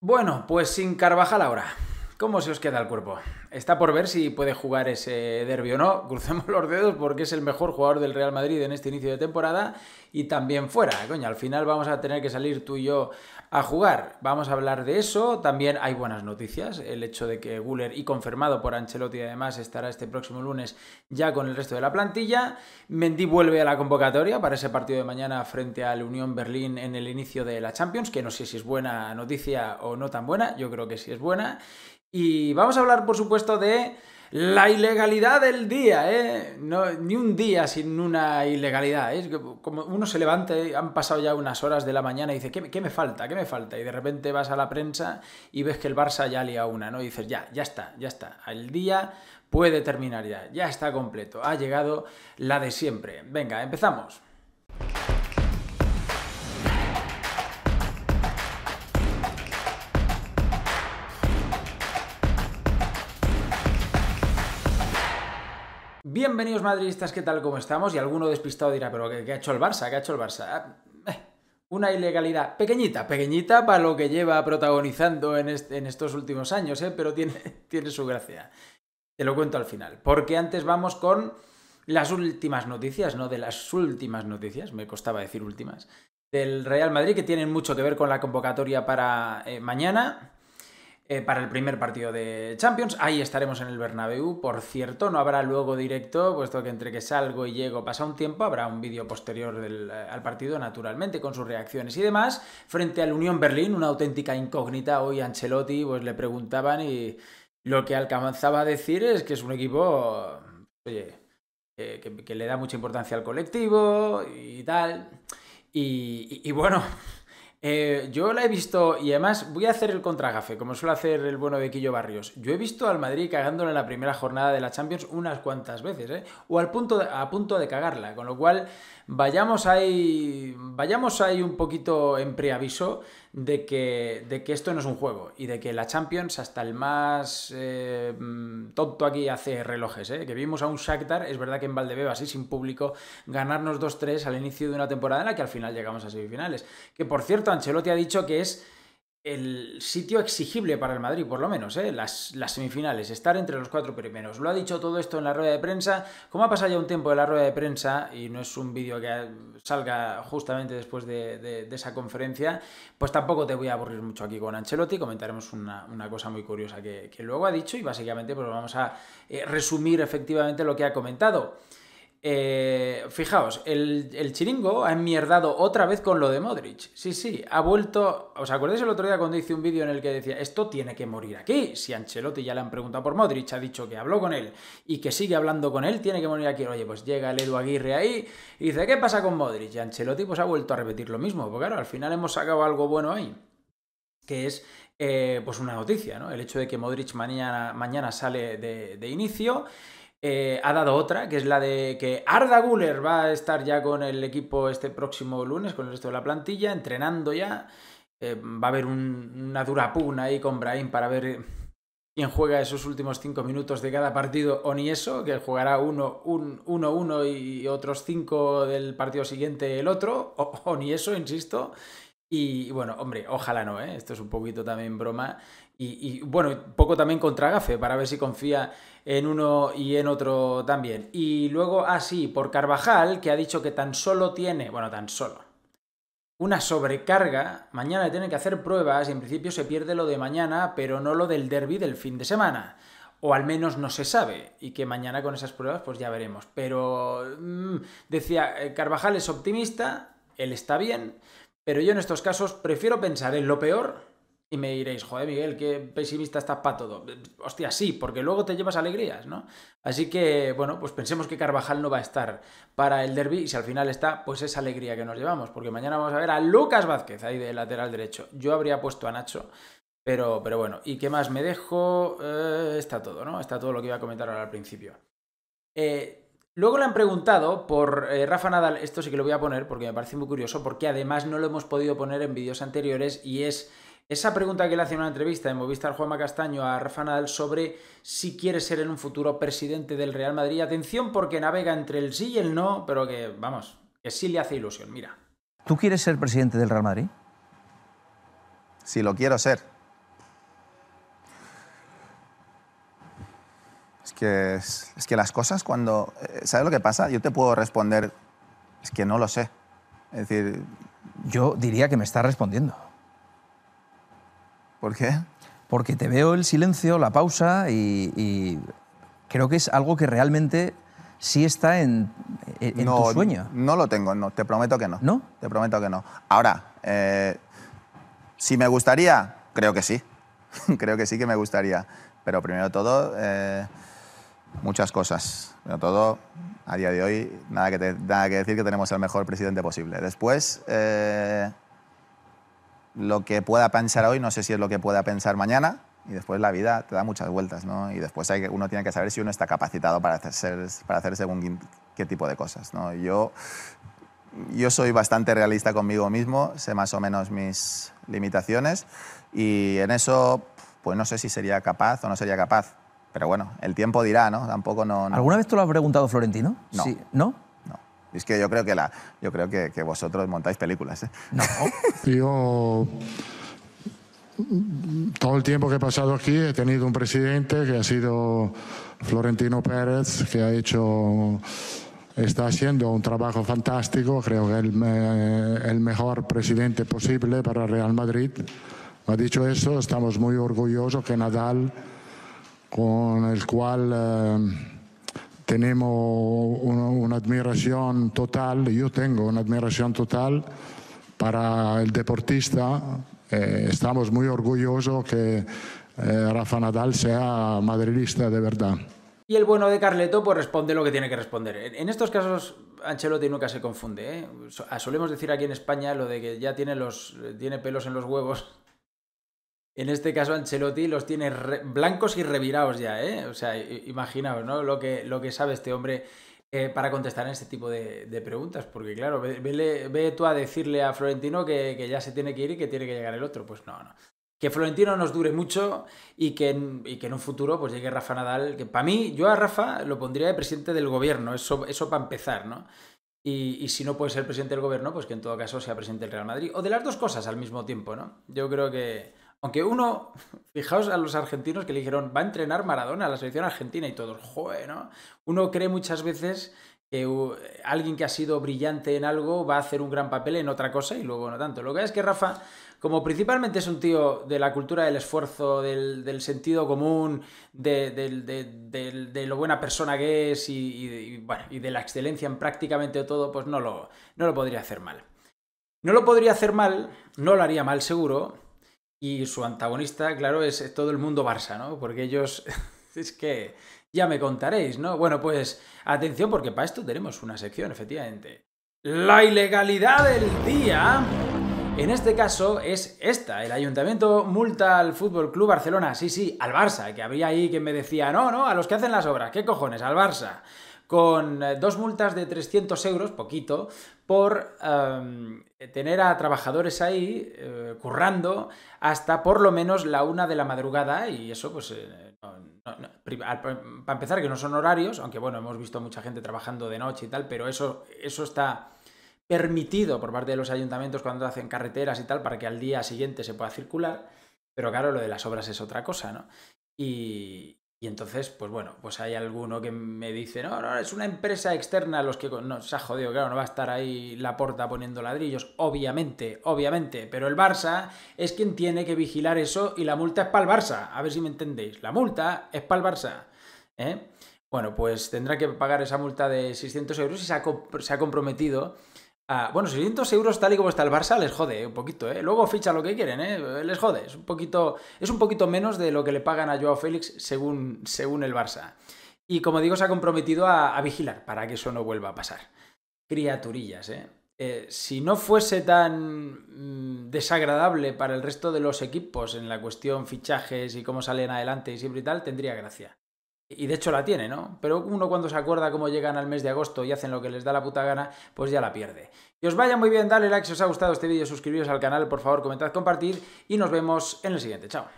Bueno, pues sin Carvajal ahora. ¿Cómo se os queda el cuerpo? Está por ver si puede jugar ese derby o no. Crucemos los dedos porque es el mejor jugador del Real Madrid en este inicio de temporada y también fuera. ¿eh? Coño, al final vamos a tener que salir tú y yo a jugar. Vamos a hablar de eso. También hay buenas noticias. El hecho de que Guller, y confirmado por Ancelotti además, estará este próximo lunes ya con el resto de la plantilla. Mendy vuelve a la convocatoria para ese partido de mañana frente al Unión Berlín en el inicio de la Champions, que no sé si es buena noticia o no tan buena. Yo creo que sí es buena. Y vamos a hablar, por supuesto, de la ilegalidad del día, ¿eh? No, ni un día sin una ilegalidad. ¿eh? como uno se levanta, han pasado ya unas horas de la mañana y dice, ¿qué, me falta? ¿Qué me falta? Y de repente vas a la prensa y ves que el Barça ya lía una, ¿no? Y dices, ya, ya está, ya está. El día puede terminar ya, ya está completo. Ha llegado la de siempre. Venga, empezamos. Bienvenidos madridistas, ¿qué tal? ¿Cómo estamos? Y alguno despistado dirá, pero ¿qué, ha hecho el Barça? ¿Qué ha hecho el Barça? Ah, eh, una ilegalidad pequeñita, pequeñita para lo que lleva protagonizando en, estos últimos años, ¿eh? pero tiene, su gracia. Te lo cuento al final, porque antes vamos con las últimas noticias, no de las últimas noticias, me costaba decir últimas, del Real Madrid, que tienen mucho que ver con la convocatoria para eh, mañana eh, para el primer partido de Champions. Ahí estaremos en el Bernabéu. Por cierto, no habrá luego directo, puesto que entre que salgo y llego pasa un tiempo, habrá un vídeo posterior del, eh, al partido, naturalmente, con sus reacciones y demás. Frente al Unión Berlín, una auténtica incógnita. Hoy Ancelotti pues, le preguntaban y lo que alcanzaba a decir es que es un equipo, oye, eh, que, le da mucha importancia al colectivo y tal. y, bueno, eh, yo la he visto, y además voy a hacer el contragafe, como suele hacer el bueno de Quillo Barrios. Yo he visto al Madrid cagándola en la primera jornada de la Champions unas cuantas veces, ¿eh? o al punto a punto de cagarla, con lo cual vayamos ahí, vayamos ahí un poquito en preaviso de que, de que esto no es un juego y de que la Champions, hasta el más eh, mm, tonto aquí hace relojes, ¿eh? que vimos a un Shakhtar, es verdad que en Valdebebas así sin público, ganarnos 2-3 al inicio de una temporada en la que al final llegamos a semifinales. Que por cierto, Ancelotti ha dicho que es el sitio exigible para el Madrid, por lo menos, ¿eh? las, semifinales, estar entre los cuatro primeros. Lo ha dicho todo esto en la rueda de prensa. Como ha pasado ya un tiempo de la rueda de prensa, y no es un vídeo que salga justamente después de, esa conferencia, pues tampoco te voy a aburrir mucho aquí con Ancelotti. Comentaremos una, cosa muy curiosa que, luego ha dicho y básicamente pues vamos a eh, resumir efectivamente lo que ha comentado. Eh, fijaos, el, chiringo ha enmierdado otra vez con lo de Modric. Sí, sí, ha vuelto. ¿Os acordáis el otro día cuando hice un vídeo en el que decía esto tiene que morir aquí? Si Ancelotti ya le han preguntado por Modric, ha dicho que habló con él y que sigue hablando con él, tiene que morir aquí. Oye, pues llega el Edu Aguirre ahí y dice, ¿qué pasa con Modric? Y Ancelotti pues ha vuelto a repetir lo mismo. Porque claro, al final hemos sacado algo bueno ahí que es eh, pues una noticia, ¿no? El hecho de que Modric mañana, mañana sale de, de inicio eh, ha dado otra, que es la de que Arda Guller va a estar ya con el equipo este próximo lunes, con el resto de la plantilla, entrenando ya. Eh, va a haber una dura pugna ahí con Brahim para ver quién juega esos últimos cinco minutos de cada partido o ni eso, que jugará uno, un, uno, uno y otros cinco del partido siguiente el otro, o, o ni eso, insisto. Y bueno, hombre, ojalá no, ¿eh? esto es un poquito también broma. Y, y bueno, poco también contra Gafe, para ver si confía en uno y en otro también. Y luego, así, ah, sí, por Carvajal, que ha dicho que tan solo tiene, bueno, tan solo, una sobrecarga. Mañana le tienen que hacer pruebas y en principio se pierde lo de mañana, pero no lo del derby del fin de semana. O al menos no se sabe, y que mañana con esas pruebas pues ya veremos. Pero mm, decía, eh, Carvajal es optimista, él está bien, pero yo en estos casos prefiero pensar en lo peor y me diréis, joder, Miguel, qué pesimista estás para todo. Hostia, sí, porque luego te llevas alegrías, ¿no? Así que, bueno, pues pensemos que Carvajal no va a estar para el derby y si al final está, pues esa alegría que nos llevamos, porque mañana vamos a ver a Lucas Vázquez ahí de lateral derecho. Yo habría puesto a Nacho. Pero, pero bueno, ¿y qué más me dejo? Eh, está todo, ¿no? Está todo lo que iba a comentar ahora al principio. Eh, Luego le han preguntado por eh, Rafa Nadal, esto sí que lo voy a poner porque me parece muy curioso, porque además no lo hemos podido poner en vídeos anteriores y es esa pregunta que le hace en una entrevista de Movistar Juanma Castaño a Rafa Nadal sobre si quiere ser en un futuro presidente del Real Madrid. Atención porque navega entre el sí y el no, pero que, vamos, que sí le hace ilusión, mira. ¿Tú quieres ser presidente del Real Madrid? Si lo quiero ser. es, que las cosas cuando... Eh, ¿Sabes lo que pasa? Yo te puedo responder, es que no lo sé. Es decir... Yo diría que me está respondiendo. ¿Por qué? Porque te veo el silencio, la pausa y, creo que es algo que realmente sí está en, en no, tu sueño. No lo tengo, no, te prometo que no. ¿No? Te prometo que no. Ahora, eh, si me gustaría, creo que sí. creo que sí que me gustaría. Pero primero todo... Eh, muchas cosas, pero todo a día de hoy, nada que, decir que tenemos el mejor presidente posible. Después, eh, lo que pueda pensar hoy, no sé si es lo que pueda pensar mañana, y después la vida te da muchas vueltas, ¿no? Y después hay, uno tiene que saber si uno está capacitado para hacer, para hacer según qué tipo de cosas, ¿no? Yo, yo soy bastante realista conmigo mismo, sé más o menos mis limitaciones, y en eso, pues no sé si sería capaz o no sería capaz pero bueno, el tiempo dirá, ¿no? Tampoco no. ¿Alguna vez tú lo has preguntado, Florentino? No. Sí. ¿No? No. Es que yo creo que la, yo creo que, vosotros montáis películas, ¿eh? No. yo todo el tiempo que he pasado aquí he tenido un presidente que ha sido Florentino Pérez, que ha hecho, está haciendo un trabajo fantástico, creo que el, eh, el mejor presidente posible para Real Madrid. Ha dicho eso, estamos muy orgullosos que Nadal con el cual eh, tenemos una, admiración total, yo tengo una admiración total para el deportista. Eh, estamos muy orgullosos que eh, Rafa Nadal sea madridista de verdad. Y el bueno de Carleto pues responde lo que tiene que responder. En estos casos Ancelotti nunca se confunde. Solemos decir aquí en España lo de que ya tiene, los, tiene pelos en los huevos en este caso, Ancelotti los tiene blancos y revirados ya, ¿eh? O sea, imaginaos, ¿no? Lo que, lo que sabe este hombre eh, para contestar en este tipo de, preguntas. Porque, claro, ve, tú a decirle a Florentino que, que, ya se tiene que ir y que tiene que llegar el otro. Pues no, no. Que Florentino nos dure mucho y que, en, y que en un futuro pues llegue Rafa Nadal. Que para mí, yo a Rafa lo pondría de presidente del gobierno, eso, eso para empezar, ¿no? Y, y, si no puede ser presidente del gobierno, pues que en todo caso sea presidente del Real Madrid. O de las dos cosas al mismo tiempo, ¿no? Yo creo que aunque uno, fijaos a los argentinos que le dijeron, va a entrenar Maradona a la selección argentina y todo joder, ¿no? Uno cree muchas veces que uh, alguien que ha sido brillante en algo va a hacer un gran papel en otra cosa y luego no tanto. Lo que es que Rafa, como principalmente es un tío de la cultura del esfuerzo, del, sentido común, de, lo buena persona que es y, de la excelencia en prácticamente todo, pues no lo, no lo podría hacer mal. No lo podría hacer mal, no lo haría mal seguro, y su antagonista, claro, es todo el mundo Barça, ¿no? Porque ellos. es que. Ya me contaréis, ¿no? Bueno, pues atención, porque para esto tenemos una sección, efectivamente. La ilegalidad del día. En este caso es esta, el ayuntamiento multa al Fútbol Club Barcelona, sí, sí, al Barça, que había ahí quien me decía, no, no, a los que hacen las obras, ¿qué cojones? Al Barça con eh, dos multas de 300 euros, poquito, por em, tener a trabajadores ahí eh, currando hasta por lo menos la una de la madrugada y eso pues... Eh, para empezar, que no son horarios, aunque bueno, hemos visto mucha gente trabajando de noche y tal, pero eso, eso está permitido por parte de los ayuntamientos cuando hacen carreteras y tal para que al día siguiente se pueda circular, pero claro, lo de las obras es otra cosa, ¿no? Y, y entonces, pues bueno, pues hay alguno que me dice, no, no, es una empresa externa los que se ha jodido, claro, no va a estar ahí la porta poniendo ladrillos, obviamente, obviamente, pero el Barça es quien tiene que vigilar eso y la multa es para el Barça, a ver si me entendéis, la multa es para el Barça, ¿eh? Bueno, pues tendrá que pagar esa multa de 600 euros y se ha, se ha comprometido Ah, bueno, 600 euros tal y como está el Barça les jode eh, un poquito, ¿eh? Luego ficha lo que quieren, eh, Les jode. Es un poquito, es un poquito menos de lo que le pagan a Joao Félix según, según el Barça. Y como digo, se ha comprometido a, vigilar para que eso no vuelva a pasar. Criaturillas, ¿eh? eh si no fuese tan mm, desagradable para el resto de los equipos en la cuestión fichajes y cómo salen adelante y siempre y tal, tendría gracia. Y de hecho la tiene, ¿no? Pero uno cuando se acuerda cómo llegan al mes de agosto y hacen lo que les da la puta gana, pues ya la pierde. Que os vaya muy bien, dale like si os ha gustado este vídeo, suscribiros al canal, por favor, comentad, compartir y nos vemos en el siguiente. Chao.